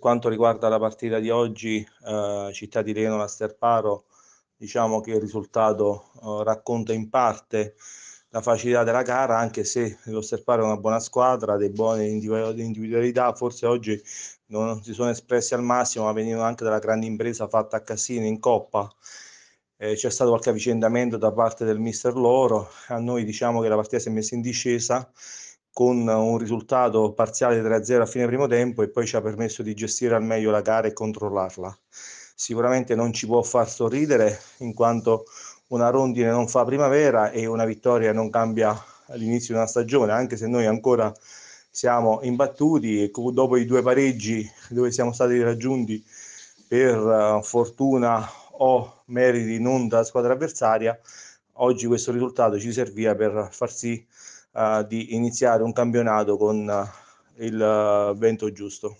quanto riguarda la partita di oggi, eh, Città di Reno Masterparo, diciamo che il risultato eh, racconta in parte la facilità della gara, anche se lo Sterparo è una buona squadra, dei buoni individualità, forse oggi non si sono espressi al massimo, ma venivano anche dalla grande impresa fatta a Cassino in Coppa. Eh, c'è stato qualche avvicendamento da parte del mister loro, a noi diciamo che la partita si è messa in discesa con un risultato parziale 3-0 a fine primo tempo e poi ci ha permesso di gestire al meglio la gara e controllarla. Sicuramente non ci può far sorridere in quanto una rondine non fa primavera e una vittoria non cambia all'inizio di una stagione, anche se noi ancora siamo imbattuti e dopo i due pareggi dove siamo stati raggiunti per eh, fortuna o meriti non da squadra avversaria, oggi questo risultato ci serviva per far sì eh, di iniziare un campionato con eh, il eh, vento giusto.